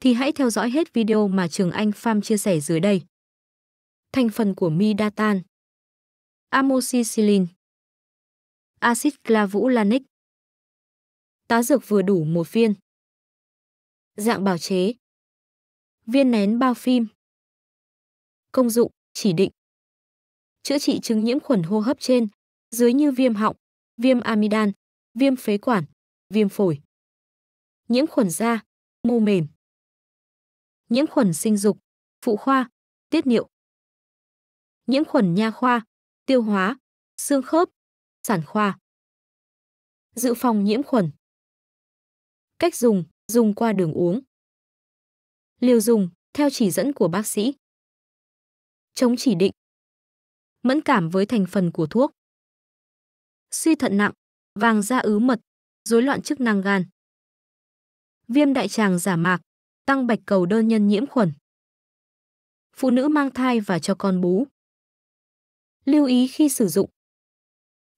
thì hãy theo dõi hết video mà Trường Anh Pham chia sẻ dưới đây. Thành phần của Midatan Amoxicillin Acid glavulanic Tá dược vừa đủ một viên Dạng bào chế Viên nén bao phim Công dụng, chỉ định Chữa trị chứng nhiễm khuẩn hô hấp trên, dưới như viêm họng, viêm amidan, viêm phế quản, viêm phổi. Nhiễm khuẩn da, mô mềm nhiễm khuẩn sinh dục, phụ khoa, tiết niệu. Nhiễm khuẩn nha khoa, tiêu hóa, xương khớp, sản khoa. Dự phòng nhiễm khuẩn. Cách dùng, dùng qua đường uống. Liều dùng, theo chỉ dẫn của bác sĩ. Chống chỉ định. Mẫn cảm với thành phần của thuốc. Suy thận nặng, vàng da ứ mật, rối loạn chức năng gan. Viêm đại tràng giả mạc, tăng bạch cầu đơn nhân nhiễm khuẩn. Phụ nữ mang thai và cho con bú. Lưu ý khi sử dụng.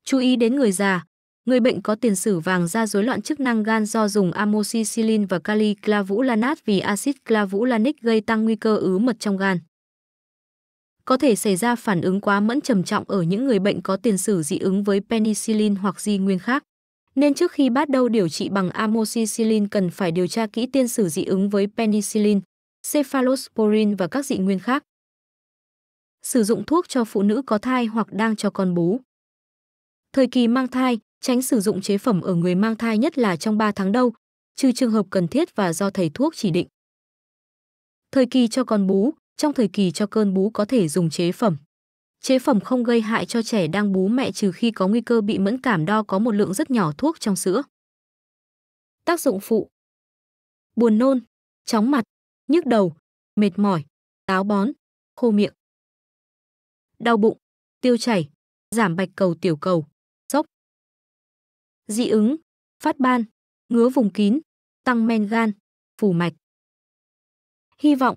Chú ý đến người già, người bệnh có tiền sử vàng da rối loạn chức năng gan do dùng amoxicillin và kali clavulanat vì axit clavulanic gây tăng nguy cơ ứ mật trong gan. Có thể xảy ra phản ứng quá mẫn trầm trọng ở những người bệnh có tiền sử dị ứng với penicillin hoặc di nguyên khác nên trước khi bắt đầu điều trị bằng amoxicillin cần phải điều tra kỹ tiên sử dị ứng với penicillin, cephalosporin và các dị nguyên khác. Sử dụng thuốc cho phụ nữ có thai hoặc đang cho con bú. Thời kỳ mang thai, tránh sử dụng chế phẩm ở người mang thai nhất là trong 3 tháng đầu, trừ trường hợp cần thiết và do thầy thuốc chỉ định. Thời kỳ cho con bú, trong thời kỳ cho cơn bú có thể dùng chế phẩm chế phẩm không gây hại cho trẻ đang bú mẹ trừ khi có nguy cơ bị mẫn cảm đo có một lượng rất nhỏ thuốc trong sữa. Tác dụng phụ Buồn nôn, chóng mặt, nhức đầu, mệt mỏi, táo bón, khô miệng. Đau bụng, tiêu chảy, giảm bạch cầu tiểu cầu, sốc. Dị ứng, phát ban, ngứa vùng kín, tăng men gan, phù mạch. Hy vọng